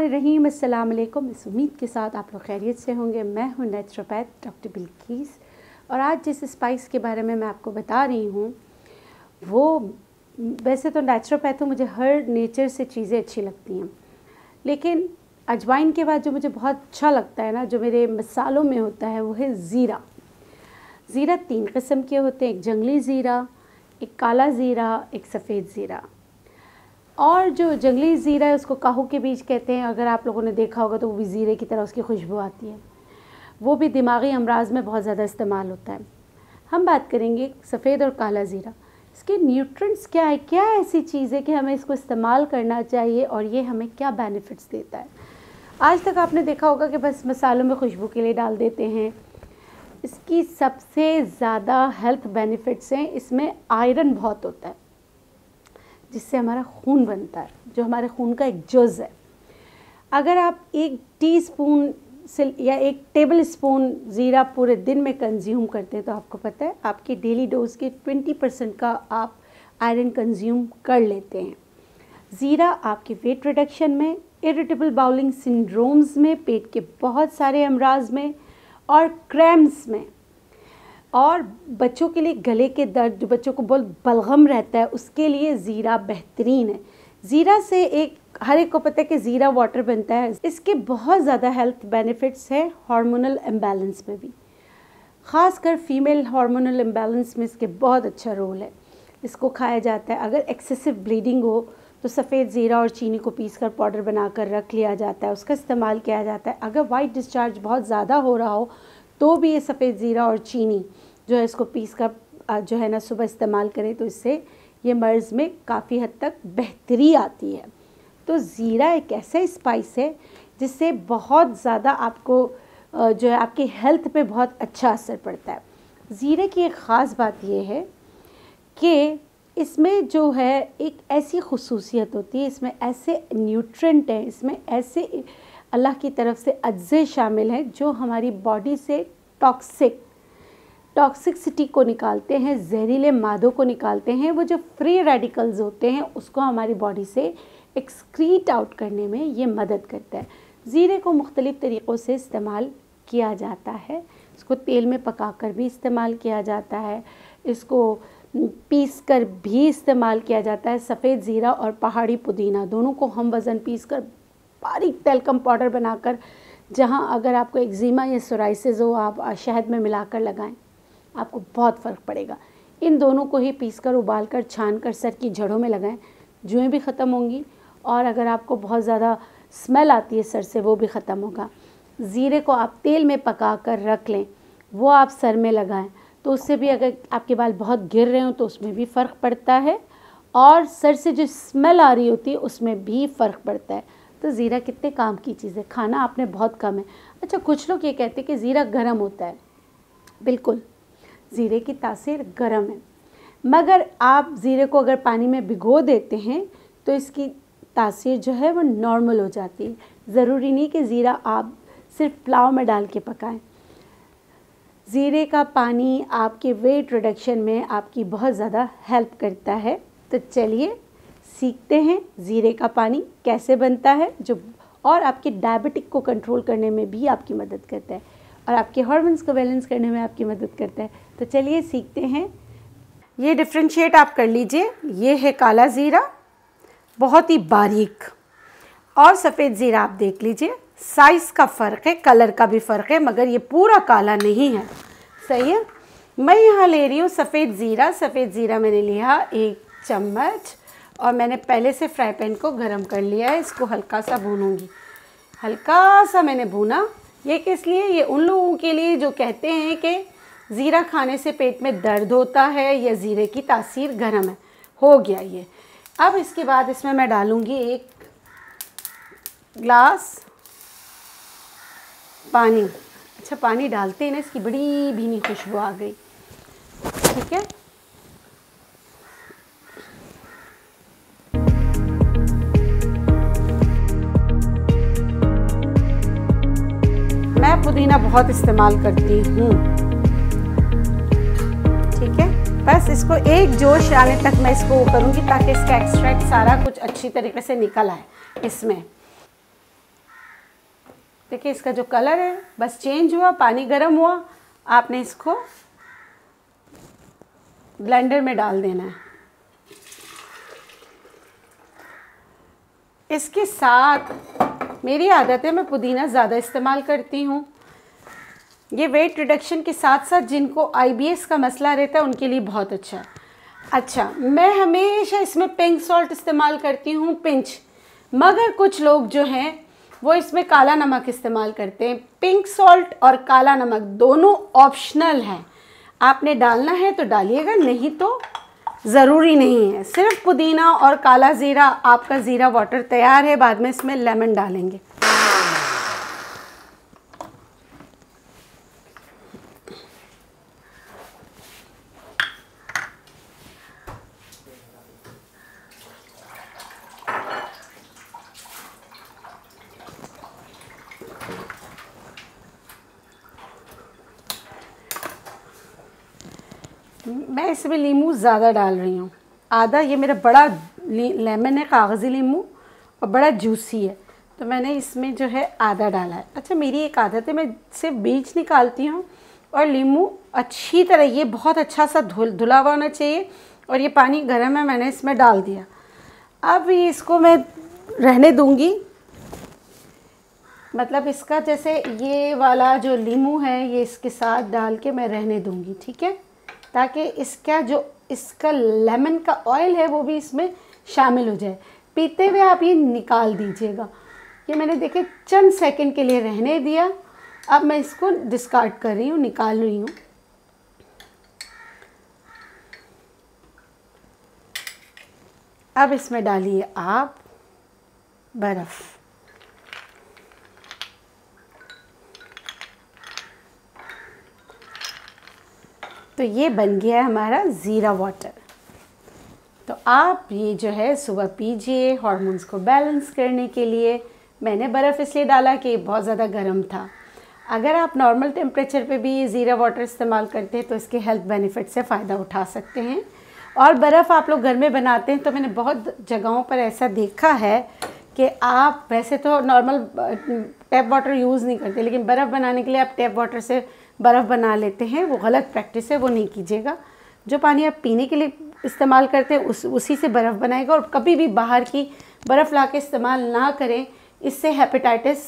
रहीम वालेकुम इस उम्मीद के साथ आप लोग खैरियत से होंगे मैं हूं नेचुरोपैथ डॉक्टर बिल्कीस और आज जिस स्पाइस के बारे में मैं आपको बता रही हूँ वो वैसे तो नेचुरोपैथ हूँ मुझे हर नेचर से चीज़ें अच्छी लगती हैं लेकिन अजवाइन के बाद जो मुझे बहुत अच्छा लगता है ना जो मेरे मसालों में होता है वो है ज़ीरा ज़ीरा तीन किस्म के होते हैं एक जंगली ज़ीरा एक काला ज़ीरा एक सफ़ेद ज़ीरा और जो जंगली ज़ीरा है उसको काहू के बीज कहते हैं अगर आप लोगों ने देखा होगा तो वो भी ज़ीरे की तरह उसकी खुशबू आती है वो भी दिमागी अमराज में बहुत ज़्यादा इस्तेमाल होता है हम बात करेंगे सफ़ेद और काला ज़ीरा इसके न्यूट्रंट्स क्या है क्या ऐसी चीज़ है कि हमें इसको इस्तेमाल करना चाहिए और ये हमें क्या बेनिफिट्स देता है आज तक आपने देखा होगा कि बस मसालों में खुशबू के लिए डाल देते हैं इसकी सबसे ज़्यादा हेल्थ बेनिफिट्स हैं इसमें आयरन बहुत होता है जिससे हमारा खून बनता है जो हमारे खून का एक जुज है अगर आप एक टी स्पून से या एक टेबल स्पून ज़ीरा पूरे दिन में कंज्यूम करते हैं तो आपको पता है आपकी डेली डोज के 20 परसेंट का आप आयरन कंज्यूम कर लेते हैं ज़ीरा आपके वेट रिडक्शन में इरिटेबल बाउलिंग सिंड्रोम्स में पेट के बहुत सारे अमराज में और क्रैम्स में और बच्चों के लिए गले के दर्द जो बच्चों को बहुत बलगम रहता है उसके लिए ज़ीरा बेहतरीन है ज़ीरा से एक हर एक को पता है कि ज़ीरा वाटर बनता है इसके बहुत ज़्यादा हेल्थ बेनिफिट्स हैं हार्मोनल इम्बेलेंस में भी ख़ासकर फ़ीमेल हार्मोनल इम्बेलेंस में इसके बहुत अच्छा रोल है इसको खाया जाता है अगर एक्सेसिव ब्लीडिंग हो तो सफ़ेद ज़ीरा और चीनी को पीस कर पाउडर बनाकर रख लिया जाता है उसका इस्तेमाल किया जाता है अगर वाइट डिस्चार्ज बहुत ज़्यादा हो रहा हो तो भी ये सफ़ेद ज़ीरा और चीनी जो है इसको पीस कर जो है ना सुबह इस्तेमाल करें तो इससे ये मर्ज़ में काफ़ी हद तक बेहतरी आती है तो ज़ीरा एक ऐसा स्पाइस है जिससे बहुत ज़्यादा आपको जो है आपके हेल्थ पे बहुत अच्छा असर पड़ता है ज़ीरे की एक ख़ास बात यह है कि इसमें जो है एक ऐसी खसूसियत होती है इसमें ऐसे न्यूट्रेंट हैं इसमें ऐसे अल्लाह की तरफ से अज्ज़े शामिल हैं जो हमारी बॉडी से टॉक्सिक टॉक्सिकसिटी को निकालते हैं जहरीले मादों को निकालते हैं वो जो फ्री रेडिकल्स होते हैं उसको हमारी बॉडी से एक्सक्रीट आउट करने में ये मदद करता है ज़ीरे को मुख्तलिफ़ तरीक़ों से इस्तेमाल किया जाता है इसको तेल में पका कर भी इस्तेमाल किया जाता है इसको पीस कर भी इस्तेमाल किया जाता है सफ़ेद ज़ीरा और पहाड़ी पुदीना दोनों को हम वज़न पीस कर बारीक तेलकम पाउडर बनाकर जहाँ अगर आपको एक्जिमा या सोराइसिस हो आप शहद में मिलाकर लगाएं आपको बहुत फ़र्क पड़ेगा इन दोनों को ही पीस कर उबाल कर छान कर सर की जड़ों में लगाएं जुएँ भी ख़त्म होंगी और अगर आपको बहुत ज़्यादा स्मेल आती है सर से वो भी ख़त्म होगा ज़ीरे को आप तेल में पका कर रख लें वो आप सर में लगाएं तो उससे भी अगर आपके बाल बहुत गिर रहे हों तो उसमें भी फ़र्क पड़ता है और सर से जो स्मेल आ रही होती है उसमें भी फ़र्क पड़ता है तो ज़ीरा कितने काम की चीज़ है खाना आपने बहुत कम है अच्छा कुछ लोग ये कहते हैं कि ज़ीरा गर्म होता है बिल्कुल ज़ीरे की तासीर गर्म है मगर आप ज़ीरे को अगर पानी में भिगो देते हैं तो इसकी तासीर जो है वो नॉर्मल हो जाती है ज़रूरी नहीं कि ज़ीरा आप सिर्फ पुलाव में डाल के पकाएं ज़ीरे का पानी आपके वेट रिडक्शन में आपकी बहुत ज़्यादा हेल्प करता है तो चलिए सीखते हैं ज़ीरे का पानी कैसे बनता है जो और आपके डायबिटिक को कंट्रोल करने में भी आपकी मदद करता है और आपके हॉर्मोन्स को बैलेंस करने में आपकी मदद करता है तो चलिए सीखते हैं ये डिफ्रेंशिएट आप कर लीजिए ये है काला ज़ीरा बहुत ही बारीक और सफ़ेद ज़ीरा आप देख लीजिए साइज़ का फ़र्क है कलर का भी फ़र्क है मगर ये पूरा काला नहीं है सही है मैं यहाँ ले रही हूँ सफ़ेद ज़ीरा सफ़ेद ज़ीरा मैंने लिया एक चम्मच और मैंने पहले से फ्राई पैन को गर्म कर लिया है इसको हल्का सा भूनूंगी हल्का सा मैंने भूना ये किस लिए ये उन लोगों के लिए जो कहते हैं कि ज़ीरा खाने से पेट में दर्द होता है या ज़ीरे की तासीर गर्म है हो गया ये अब इसके बाद इसमें मैं डालूँगी एक ग्लास पानी अच्छा पानी डालते ही ना इसकी बड़ी भीनी खुशबू आ गई ठीक है पुदीना बहुत इस्तेमाल करती हूँ ठीक है बस इसको एक जोश आने तक मैं इसको वो करूँगी ताकि इसका एक्सट्रैक्ट सारा कुछ अच्छी तरीके से निकल आए इसमें देखिए इसका जो कलर है बस चेंज हुआ पानी गर्म हुआ आपने इसको ब्लेंडर में डाल देना है इसके साथ मेरी आदत है मैं पुदीना ज़्यादा इस्तेमाल करती हूँ ये वेट रिडक्शन के साथ साथ जिनको आईबीएस का मसला रहता है उनके लिए बहुत अच्छा अच्छा मैं हमेशा इसमें पिंक सॉल्ट इस्तेमाल करती हूँ पिंच मगर कुछ लोग जो हैं वो इसमें काला नमक इस्तेमाल करते हैं पिंक सॉल्ट और काला नमक दोनों ऑप्शनल हैं आपने डालना है तो डालिएगा नहीं तो ज़रूरी नहीं है सिर्फ पुदीना और काला ज़ीरा आपका ज़ीरा वाटर तैयार है बाद में इसमें लेमन डालेंगे मैं इसमें लीमू ज़्यादा डाल रही हूँ आधा ये मेरा बड़ा लेमन है कागज़ी लीमू और बड़ा जूसी है तो मैंने इसमें जो है आधा डाला है अच्छा मेरी एक आदत है मैं सिर्फ बीज निकालती हूँ और लीमू अच्छी तरह ये बहुत अच्छा सा धुल धुला हुआ होना चाहिए और ये पानी गर्म है मैंने इसमें डाल दिया अब ये इसको मैं रहने दूँगी मतलब इसका जैसे ये वाला जो लीमू है ये इसके साथ डाल के मैं रहने दूँगी ठीक है ताकि इसका जो इसका लेमन का ऑयल है वो भी इसमें शामिल हो जाए पीते हुए आप ये निकाल दीजिएगा ये मैंने देखे चंद सेकंड के लिए रहने दिया अब मैं इसको डिस्कार्ड कर रही हूँ निकाल रही हूँ अब इसमें डालिए आप बर्फ़ तो ये बन गया है हमारा ज़ीरा वाटर तो आप ये जो है सुबह पीजिए हॉर्मोन्स को बैलेंस करने के लिए मैंने बर्फ़ इसलिए डाला कि बहुत ज़्यादा गर्म था अगर आप नॉर्मल टेम्परेचर पे भी ये ज़ीरा वाटर इस्तेमाल करते हैं तो इसके हेल्थ बेनिफिट से फ़ायदा उठा सकते हैं और बर्फ़ आप लोग घर में बनाते हैं तो मैंने बहुत जगहों पर ऐसा देखा है कि आप वैसे तो नॉर्मल टैप वाटर यूज़ नहीं करते लेकिन बर्फ़ बनाने के लिए आप टैप वाटर से बर्फ़ बना लेते हैं वो गलत प्रैक्टिस है वो नहीं कीजिएगा जो पानी आप पीने के लिए इस्तेमाल करते हैं उस उसी से बर्फ़ बनाएगा और कभी भी बाहर की बर्फ़ ला के इस्तेमाल ना करें इससे हेपेटाइटिस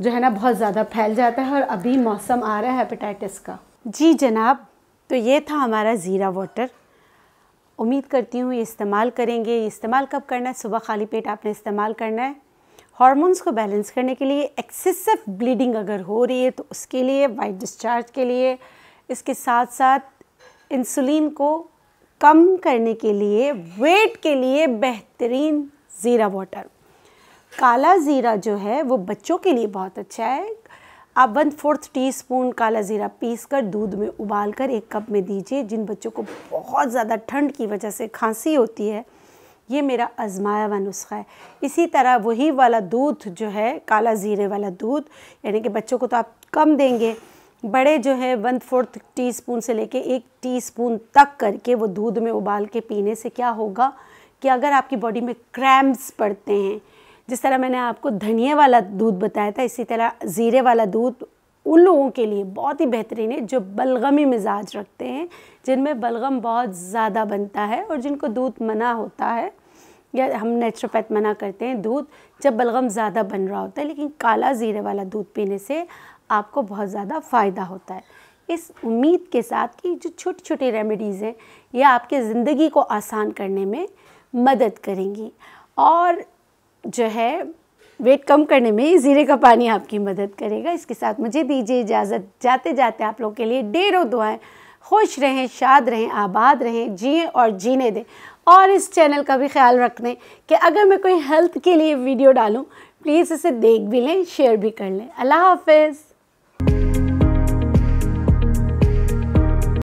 जो है ना बहुत ज़्यादा फैल जाता है और अभी मौसम आ रहा है हेपेटाइटिस का जी जनाब तो ये था हमारा ज़ीरा वाटर उम्मीद करती हूँ ये इस्तेमाल करेंगे इस्तेमाल कब करना है सुबह खाली पेट आपने इस्तेमाल करना है हार्मोन्स को बैलेंस करने के लिए एक्सेसिव ब्लीडिंग अगर हो रही है तो उसके लिए वाइट डिस्चार्ज के लिए इसके साथ साथ इंसुलिन को कम करने के लिए वेट के लिए बेहतरीन ज़ीरा वाटर काला ज़ीरा जो है वो बच्चों के लिए बहुत अच्छा है आप वन फोर्थ टी स्पून काला ज़ीरा पीस कर दूध में उबाल कर एक कप में दीजिए जिन बच्चों को बहुत ज़्यादा ठंड की वजह से खांसी होती है ये मेरा आजमाया हुआ नुस्खा है इसी तरह वही वाला दूध जो है काला ज़ीरे वाला दूध यानी कि बच्चों को तो आप कम देंगे बड़े जो है वन फोर्थ टीस्पून से लेके एक टीस्पून तक करके वो दूध में उबाल के पीने से क्या होगा कि अगर आपकी बॉडी में क्रैम्प्स पड़ते हैं जिस तरह मैंने आपको धनिया वाला दूध बताया था इसी तरह ज़ीरे वाला दूध उन लोगों के लिए बहुत ही बेहतरीन है जो बलगमी मिजाज रखते हैं जिनमें बलगम बहुत ज़्यादा बनता है और जिनको दूध मना होता है या हम नेचुरोपैथ मना करते हैं दूध जब बलगम ज़्यादा बन रहा होता है लेकिन काला ज़ीरे वाला दूध पीने से आपको बहुत ज़्यादा फ़ायदा होता है इस उम्मीद के साथ कि जो छोटी छोटी रेमेडीज़ हैं ये आपके ज़िंदगी को आसान करने में मदद करेंगी और जो है वेट कम करने में ज़ीरे का पानी आपकी मदद करेगा इसके साथ मुझे दीजिए इजाज़त जाते जाते आप लोग के लिए ढेरों दुआएं खुश रहें शाद रहें आबाद रहें जिए और जीने दें और इस चैनल का भी ख्याल रख लें कि अगर मैं कोई हेल्थ के लिए वीडियो डालूँ प्लीज़ इसे देख भी लें शेयर भी कर लें अल्लाह हाफिज़